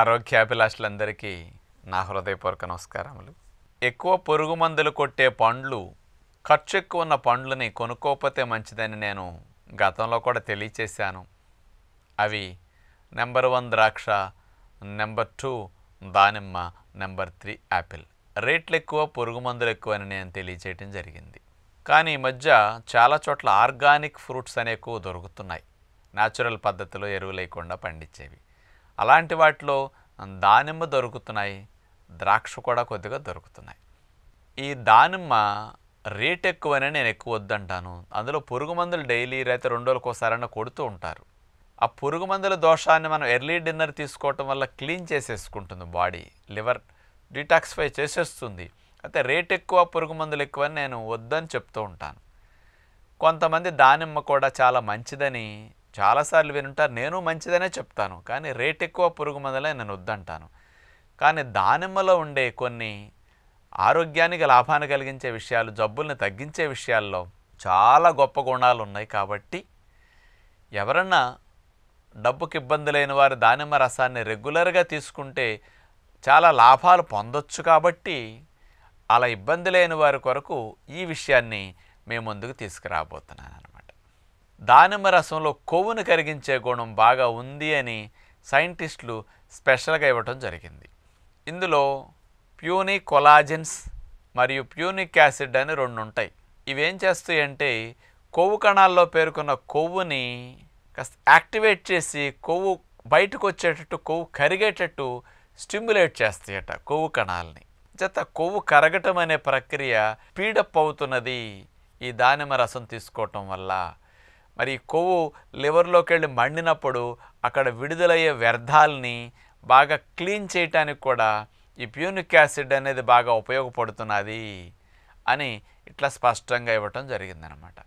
ఆరోగ్యాభిలాషులందరికీ నా హృదయపూర్వక నమస్కారములు ఎక్కువ పురుగు మందులు కొట్టే పండ్లు ఖర్చు ఎక్కువ ఉన్న పండ్లని కొనుక్కోకపోతే మంచిదని నేను గతంలో కూడా తెలియచేశాను అవి నెంబర్ వన్ ద్రాక్ష నెంబర్ టూ దానిమ్మ నెంబర్ త్రీ యాపిల్ రేట్లు ఎక్కువ పురుగు మందులు ఎక్కువ అని నేను తెలియచేయటం జరిగింది కానీ ఈ మధ్య చాలా చోట్ల ఆర్గానిక్ ఫ్రూట్స్ అనే ఎక్కువ దొరుకుతున్నాయి న్యాచురల్ పద్ధతిలో ఎరువు లేకుండా పండించేవి అలాంటి వాటిలో దానిమ్మ దొరుకుతున్నాయి ద్రాక్ష కూడా కొద్దిగా దొరుకుతున్నాయి ఈ దానిమ్మ రేట్ ఎక్కువనే నేను ఎక్కువ వద్దంటాను అందులో పురుగు మందులు డైలీ రైతే రెండు రోజులకు కొడుతూ ఉంటారు ఆ పురుగు మందుల దోషాన్ని మనం ఎర్లీ డిన్నర్ తీసుకోవటం వల్ల క్లీన్ చేసేసుకుంటుంది బాడీ లివర్ డిటాక్సిఫై చేసేస్తుంది అయితే రేట్ ఎక్కువ పురుగు మందులు ఎక్కువ నేను వద్దని చెప్తూ ఉంటాను కొంతమంది దానిమ్మ కూడా చాలా మంచిదని చాలాసార్లు వినుంటారు నేను మంచిదనే చెప్తాను కానీ రేట్ ఎక్కువ పురుగు మందులే నేను వద్దంటాను కానీ దానిమ్మలో ఉండే కొన్ని ఆరోగ్యానికి లాభాన్ని కలిగించే విషయాలు జబ్బుల్ని తగ్గించే విషయాల్లో చాలా గొప్ప గుణాలు ఉన్నాయి కాబట్టి ఎవరన్నా డబ్బుకి ఇబ్బంది లేని వారు దానిమ్మ రసాన్ని రెగ్యులర్గా తీసుకుంటే చాలా లాభాలు పొందొచ్చు కాబట్టి అలా ఇబ్బంది లేని వారి కొరకు ఈ విషయాన్ని మేము ముందుకు తీసుకురాబోతున్నాను దానిమ్మ రసంలో కొవ్వును కరిగించే గుణం బాగా ఉంది అని సైంటిస్టులు స్పెషల్గా ఇవ్వటం జరిగింది ఇందులో ప్యూనిక్ కొలాజిన్స్ మరియు ప్యూనిక్ యాసిడ్ అని రెండు ఉంటాయి ఇవేం చేస్తాయంటే కొవ్వు కణాల్లో పేర్కొన్న కొవ్వుని కాస్త యాక్టివేట్ చేసి కొవ్వు బయటకు వచ్చేటట్టు కొవ్వు కరిగేటట్టు స్టిమ్యులేట్ చేస్తాయట కొవ్వు కణాలని చేత కొవ్వు కరగటం అనే ప్రక్రియ పీడప్ అవుతున్నది ఈ దానిమ్మ రసం తీసుకోవటం వల్ల మరి కొవ్వు లివర్లోకి వెళ్ళి మండినప్పుడు అక్కడ విడుదలయ్యే వ్యర్థాలని బాగా క్లీన్ చేయటానికి కూడా ఈ ప్యూనిక్ యాసిడ్ అనేది బాగా ఉపయోగపడుతున్నది అని ఇట్లా స్పష్టంగా ఇవ్వటం జరిగిందనమాట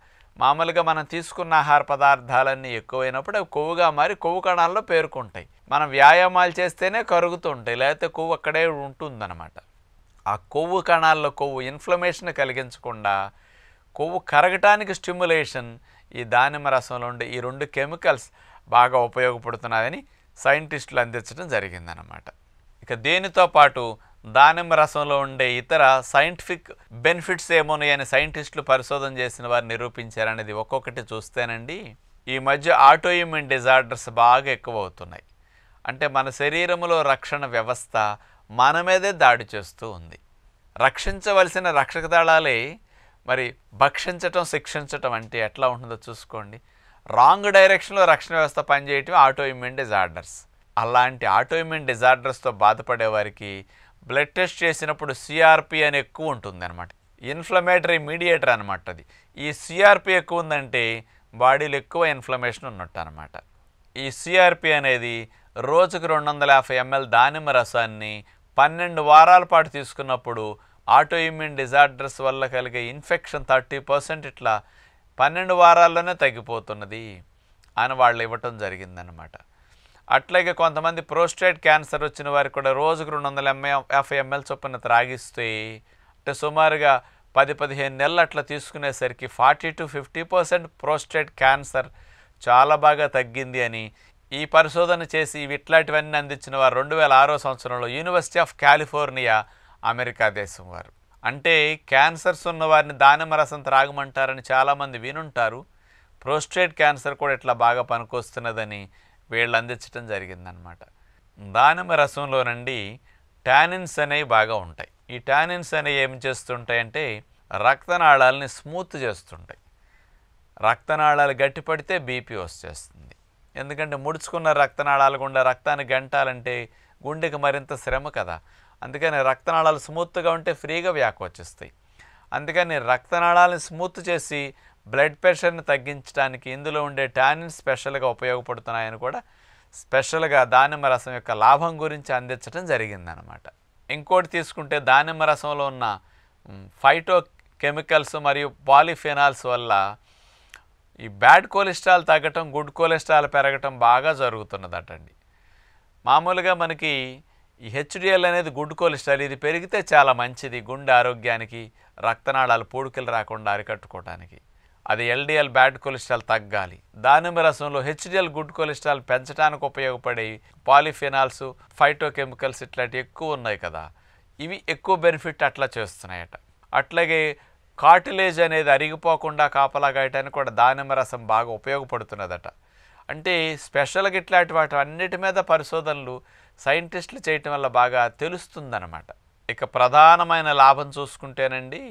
మామూలుగా మనం తీసుకున్న ఆహార పదార్థాలన్నీ ఎక్కువైనప్పుడు అవి కొవ్వుగా మారి కొవ్వు కణాల్లో పేరుకుంటాయి మనం వ్యాయామాలు చేస్తేనే కరుగుతుంటాయి లేకపోతే కొవ్వు అక్కడే ఉంటుందన్నమాట ఆ కొవ్వు కణాల్లో కొవ్వు ఇన్ఫ్లమేషన్ కలిగించకుండా కొవ్వు కరగటానికి స్టిమ్యులేషన్ ఈ దానిమ్మ రసంలో ఉండే ఈ రెండు కెమికల్స్ బాగా ఉపయోగపడుతున్నాయని సైంటిస్టులు అందించడం జరిగిందనమాట ఇక దేనితో పాటు దానిమ్మ రసంలో ఉండే ఇతర సైంటిఫిక్ బెనిఫిట్స్ ఏమోనాయని సైంటిస్టులు పరిశోధన చేసిన వారు నిరూపించారనేది ఒక్కొక్కటి చూస్తేనండి ఈ మధ్య ఆటోఇమ్యూన్ డిజార్డర్స్ బాగా ఎక్కువ అవుతున్నాయి అంటే మన శరీరంలో రక్షణ వ్యవస్థ మన మీదే దాడి చేస్తూ ఉంది రక్షించవలసిన రక్షక దళాలే మరి భక్షించటం శిక్షించటం అంటే ఎట్లా ఉంటుందో చూసుకోండి రాంగ్ డైరెక్షన్లో రక్షణ వ్యవస్థ పనిచేయటం ఆటో ఇమ్యూన్ డిజార్డర్స్ అలాంటి ఆటో ఇమ్యూన్ డిజార్డర్స్తో బాధపడే వారికి బ్లడ్ టెస్ట్ చేసినప్పుడు సిఆర్పి అని ఎక్కువ ఉంటుంది అనమాట ఇన్ఫ్లమేటరీ మీడియేటర్ అనమాట అది ఈ సిఆర్పి ఎక్కువ ఉందంటే బాడీలో ఎక్కువ ఇన్ఫ్లమేషన్ ఉన్నట్టు అనమాట ఈ సిఆర్పి అనేది రోజుకు రెండు వందల యాభై ఎంఎల్ దానిమ్మ రసాన్ని పన్నెండు వారాల పాటు తీసుకున్నప్పుడు ఆటో ఇమ్యూన్ డిజార్డర్స్ వల్ల కలిగే ఇన్ఫెక్షన్ థర్టీ పర్సెంట్ ఇట్లా పన్నెండు వారాల్లోనే తగ్గిపోతున్నది అని వాళ్ళు ఇవ్వటం జరిగిందనమాట అట్లాగే కొంతమంది ప్రోస్టేట్ క్యాన్సర్ వచ్చిన వారికి కూడా రోజుకు రెండు వందల ఎంఏ యాభై ఎంఎల్ చొప్పున త్రాగిస్తే అంటే సుమారుగా పది పదిహేను నెలలు అట్లా తీసుకునేసరికి forty to fifty percent prostate cancer చాలా బాగా తగ్గింది అని ఈ పరిశోధన చేసి ఇవి ఇట్లాంటివన్నీ అందించిన వారు రెండు వేల ఆరో సంవత్సరంలో యూనివర్సిటీ ఆఫ్ కాలిఫోర్నియా అమెరికా దేశం వారు అంటే క్యాన్సర్స్ ఉన్న వారిని దానిమ్మ రసం త్రాగమంటారని చాలామంది వినుంటారు ప్రోస్టేట్ క్యాన్సర్ కూడా ఇట్లా బాగా పనికొస్తున్నదని వీళ్ళు అందించడం జరిగిందనమాట దానిమ్మ రసంలో నుండి టానిన్స్ అనేవి బాగా ఉంటాయి ఈ టానిన్స్ అనేవి ఏం చేస్తుంటాయంటే రక్తనాళాలని స్మూత్ చేస్తుంటాయి రక్తనాళాలు గట్టిపడితే బీపీ వచ్చేస్తుంది ఎందుకంటే ముడుచుకున్న రక్తనాళాలు గుండా రక్తాన్ని గంటాలంటే గుండెకి మరింత శ్రమ కదా అందుకని రక్తనాళాలు స్మూత్గా ఉంటే ఫ్రీగా వ్యాక్ వచ్చేస్తాయి అందుకని రక్తనాళాలను స్మూత్ చేసి బ్లడ్ ప్రెషర్ని తగ్గించడానికి ఇందులో ఉండే టానిన్ స్పెషల్గా ఉపయోగపడుతున్నాయని కూడా స్పెషల్గా దానిమ్మ రసం యొక్క లాభం గురించి అందించడం జరిగిందనమాట ఇంకోటి తీసుకుంటే దానిమ్మ రసంలో ఉన్న ఫైటో కెమికల్స్ మరియు పాలిఫెనాల్స్ వల్ల ఈ బ్యాడ్ కొలెస్ట్రాల్ తగ్గటం గుడ్ కొలెస్ట్రాల్ పెరగటం బాగా జరుగుతున్నదటండి మామూలుగా మనకి ఈ హెచ్డిఎల్ అనేది గుడ్ కొలెస్ట్రాల్ ఇది పెరిగితే చాలా మంచిది గుండె ఆరోగ్యానికి రక్తనాళాలు పూడికలు రాకుండా అరికట్టుకోవడానికి అది ఎల్డిఎల్ బ్యాడ్ కొలెస్ట్రాల్ తగ్గాలి దానిమ్మ రసంలో హెచ్డిఎల్ గుడ్ కొలెస్ట్రాల్ పెంచడానికి ఉపయోగపడే పాలిఫినాల్స్ ఫైటోకెమికల్స్ ఇట్లాంటివి ఎక్కువ ఉన్నాయి కదా ఇవి ఎక్కువ బెనిఫిట్ అట్లా చేస్తున్నాయట అట్లాగే కాటిలేజ్ అనేది అరిగిపోకుండా కాపలాగాయటానికి కూడా దానిమ్మ రసం బాగా ఉపయోగపడుతున్నదట అంటే స్పెషల్గా ఇట్లాంటి వాటి అన్నిటి మీద పరిశోధనలు సైంటిస్టులు చేయటం వల్ల బాగా తెలుస్తుందన్నమాట ఇక ప్రధానమైన లాభం చూసుకుంటేనండి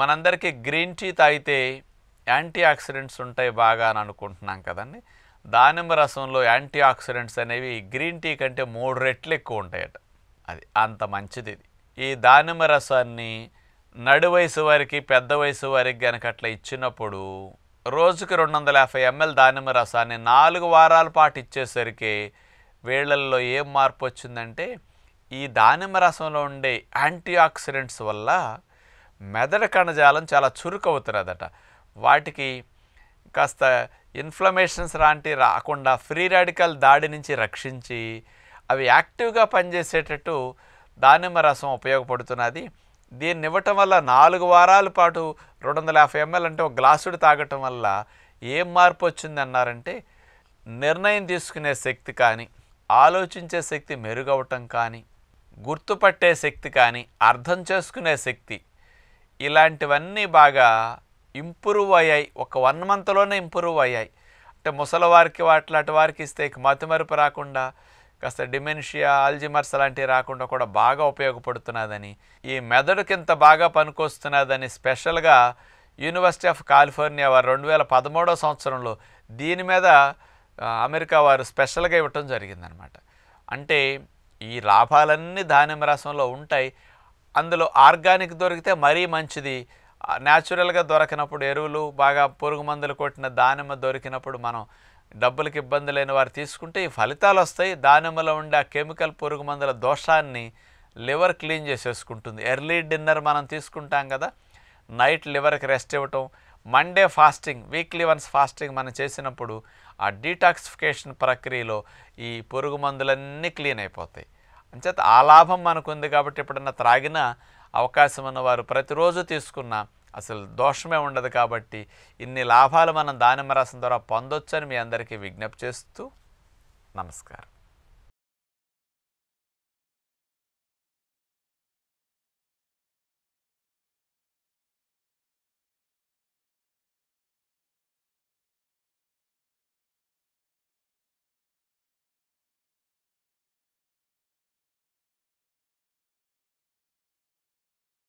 మనందరికీ గ్రీన్ టీ తాగితే యాంటీ ఆక్సిడెంట్స్ ఉంటాయి బాగా అని అనుకుంటున్నాం కదండి దానిమ్మ రసంలో యాంటీ ఆక్సిడెంట్స్ అనేవి గ్రీన్ టీ కంటే మూడు రెట్లు ఎక్కువ ఉంటాయట అది అంత మంచిది ఇది ఈ దానిమ్మ రసాన్ని నడు వయసు వారికి పెద్ద వయసు వారికి కనుక అట్లా ఇచ్చినప్పుడు రోజుకి రెండు వందల యాభై ఎంఎల్ దానిమ్మ రసాన్ని నాలుగు వారాల పాటు ఇచ్చేసరికి వేళ్లల్లో ఏం మార్పు వచ్చిందంటే ఈ దానిమ్మ రసంలో ఉండే యాంటీ ఆక్సిడెంట్స్ వల్ల మెదడు కణజాలం చాలా చురుకవుతున్నదట వాటికి కాస్త ఇన్ఫ్లమేషన్స్ లాంటివి రాకుండా ఫ్రీ రాడికల్ దాడి నుంచి రక్షించి అవి యాక్టివ్గా పనిచేసేటట్టు దానిమ్మ రసం ఉపయోగపడుతున్నది దీన్ని ఇవ్వటం వల్ల నాలుగు వారాల పాటు రెండు వందల యాభై ఎంఎల్ అంటే ఒక గ్లాసుడు తాగటం వల్ల ఏం మార్పు వచ్చిందన్నారంటే నిర్ణయం తీసుకునే శక్తి కానీ ఆలోచించే శక్తి మెరుగవటం కానీ గుర్తుపట్టే శక్తి కానీ అర్థం చేసుకునే శక్తి ఇలాంటివన్నీ బాగా ఇంప్రూవ్ అయ్యాయి ఒక వన్ మంత్లోనే ఇంప్రూవ్ అయ్యాయి అంటే ముసలివారికి వాటిలాంటి వారికి ఇస్తే మతిమరుపు రాకుండా కాస్త డిమెన్షియా ఆల్జిమర్స్ లాంటివి రాకుండా కూడా బాగా ఉపయోగపడుతున్నదని ఈ మెదడుకి ఇంత బాగా పనికొస్తున్నదని స్పెషల్గా యూనివర్సిటీ ఆఫ్ కాలిఫోర్నియా వారు రెండు వేల పదమూడవ సంవత్సరంలో దీని మీద అమెరికా వారు స్పెషల్గా ఇవ్వటం జరిగిందనమాట అంటే ఈ లాభాలన్నీ దానిమ్మ రసంలో ఉంటాయి అందులో ఆర్గానిక్ దొరికితే మరీ మంచిది న్యాచురల్గా దొరకినప్పుడు ఎరువులు బాగా పురుగు మందులు కొట్టిన దానిమ్మ దొరికినప్పుడు మనం డబ్బులకు ఇబ్బంది లేని వారు తీసుకుంటే ఈ ఫలితాలు వస్తాయి దానిమ్మలో ఉండే ఆ కెమికల్ పురుగు మందుల దోషాన్ని లివర్ క్లీన్ చేసేసుకుంటుంది ఎర్లీ డిన్నర్ మనం తీసుకుంటాం కదా నైట్ లివర్కి రెస్ట్ ఇవ్వటం Monday fasting weekly once fasting మనం చేసినప్పుడు ఆ డీటాక్సిఫికేషన్ ప్రక్రియలో ఈ పురుగు మందులన్నీ క్లీన్ అయిపోతాయి అంచేత ఆ లాభం మనకుంది కాబట్టి ఎప్పుడన్నా త్రాగిన అవకాశం ఉన్నవారు ప్రతిరోజు తీసుకున్న అసలు దోషమే ఉండదు కాబట్టి ఇన్ని లాభాలు మనం దానిమ్మ రసం ద్వారా పొందొచ్చని మీ అందరికీ విజ్ఞప్తి చేస్తూ నమస్కారం